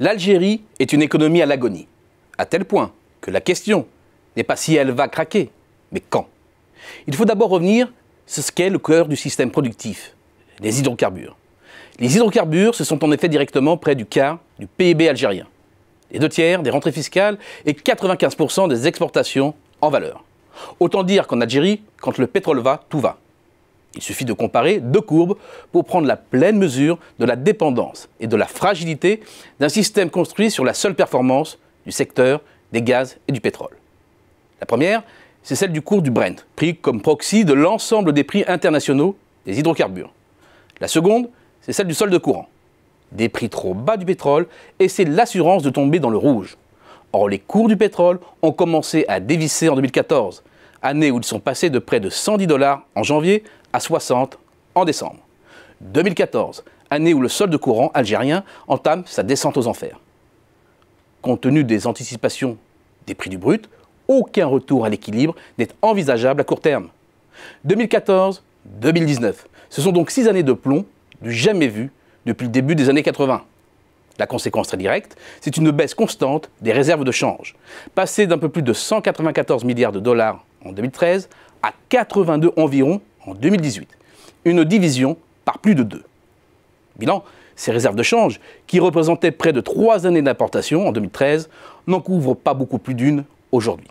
l'Algérie est une économie à l'agonie, à tel point que la question n'est pas si elle va craquer, mais quand. Il faut d'abord revenir sur ce qu'est le cœur du système productif, les hydrocarbures. Les hydrocarbures, se sont en effet directement près du quart du PIB algérien, les deux tiers des rentrées fiscales et 95% des exportations en valeur. Autant dire qu'en Algérie, quand le pétrole va, tout va. Il suffit de comparer deux courbes pour prendre la pleine mesure de la dépendance et de la fragilité d'un système construit sur la seule performance du secteur des gaz et du pétrole. La première, c'est celle du cours du Brent, pris comme proxy de l'ensemble des prix internationaux des hydrocarbures. La seconde, c'est celle du solde courant, des prix trop bas du pétrole, et c'est l'assurance de tomber dans le rouge. Or, les cours du pétrole ont commencé à dévisser en 2014, année où ils sont passés de près de 110 dollars en janvier à 60 en décembre. 2014, année où le solde courant algérien entame sa descente aux enfers. Compte tenu des anticipations des prix du brut, aucun retour à l'équilibre n'est envisageable à court terme. 2014-2019, ce sont donc six années de plomb du jamais vu depuis le début des années 80. La conséquence très directe, c'est une baisse constante des réserves de change, passée d'un peu plus de 194 milliards de dollars en 2013 à 82 environ en 2018, une division par plus de deux. Bilan, ces réserves de change, qui représentaient près de trois années d'importation en 2013, n'en couvrent pas beaucoup plus d'une aujourd'hui.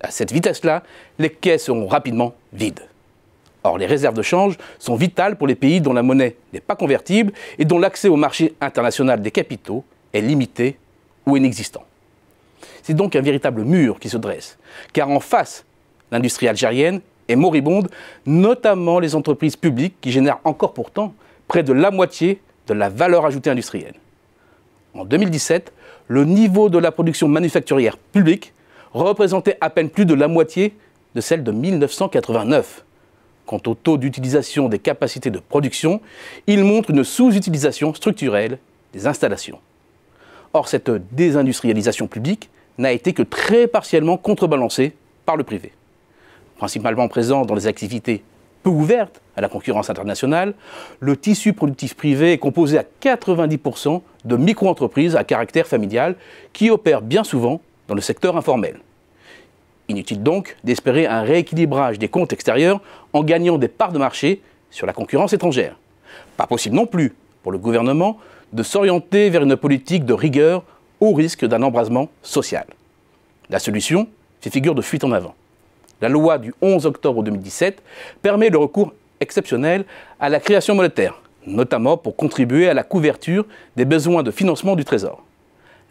À cette vitesse-là, les quais seront rapidement vides. Or, les réserves de change sont vitales pour les pays dont la monnaie n'est pas convertible et dont l'accès au marché international des capitaux est limité ou inexistant. C'est donc un véritable mur qui se dresse, car en face, l'industrie algérienne et moribonde, notamment les entreprises publiques qui génèrent encore pourtant près de la moitié de la valeur ajoutée industrielle. En 2017, le niveau de la production manufacturière publique représentait à peine plus de la moitié de celle de 1989. Quant au taux d'utilisation des capacités de production, il montre une sous-utilisation structurelle des installations. Or, cette désindustrialisation publique n'a été que très partiellement contrebalancée par le privé principalement présent dans les activités peu ouvertes à la concurrence internationale, le tissu productif privé est composé à 90% de micro-entreprises à caractère familial qui opèrent bien souvent dans le secteur informel. Inutile donc d'espérer un rééquilibrage des comptes extérieurs en gagnant des parts de marché sur la concurrence étrangère. Pas possible non plus pour le gouvernement de s'orienter vers une politique de rigueur au risque d'un embrasement social. La solution fait figure de fuite en avant. La loi du 11 octobre 2017 permet le recours exceptionnel à la création monétaire, notamment pour contribuer à la couverture des besoins de financement du Trésor.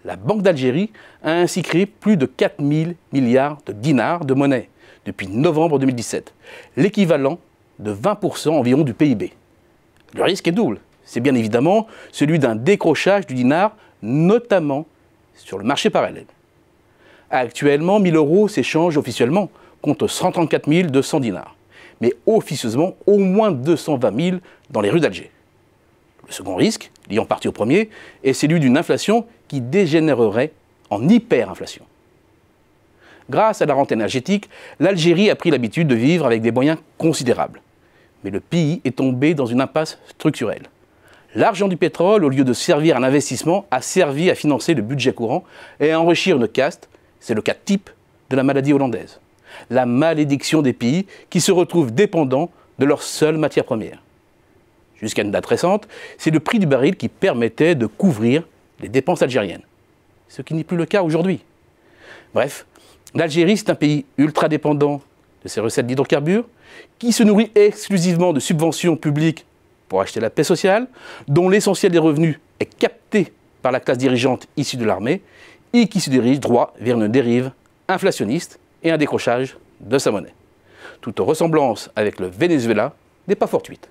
La Banque d'Algérie a ainsi créé plus de 4 000 milliards de dinars de monnaie depuis novembre 2017, l'équivalent de 20% environ du PIB. Le risque est double. C'est bien évidemment celui d'un décrochage du dinar, notamment sur le marché parallèle. Actuellement, 1 000 euros s'échangent officiellement compte 134 200 dinars, mais officieusement au moins 220 000 dans les rues d'Alger. Le second risque, lié en partie au premier, est celui d'une inflation qui dégénérerait en hyperinflation. Grâce à la rente énergétique, l'Algérie a pris l'habitude de vivre avec des moyens considérables. Mais le pays est tombé dans une impasse structurelle. L'argent du pétrole, au lieu de servir à l'investissement, a servi à financer le budget courant et à enrichir une caste, c'est le cas type de la maladie hollandaise la malédiction des pays qui se retrouvent dépendants de leur seule matière première. Jusqu'à une date récente, c'est le prix du baril qui permettait de couvrir les dépenses algériennes, ce qui n'est plus le cas aujourd'hui. Bref, l'Algérie, c'est un pays ultra dépendant de ses recettes d'hydrocarbures, qui se nourrit exclusivement de subventions publiques pour acheter la paix sociale, dont l'essentiel des revenus est capté par la classe dirigeante issue de l'armée et qui se dirige droit vers une dérive inflationniste et un décrochage de sa monnaie. Toute ressemblance avec le Venezuela n'est pas fortuite.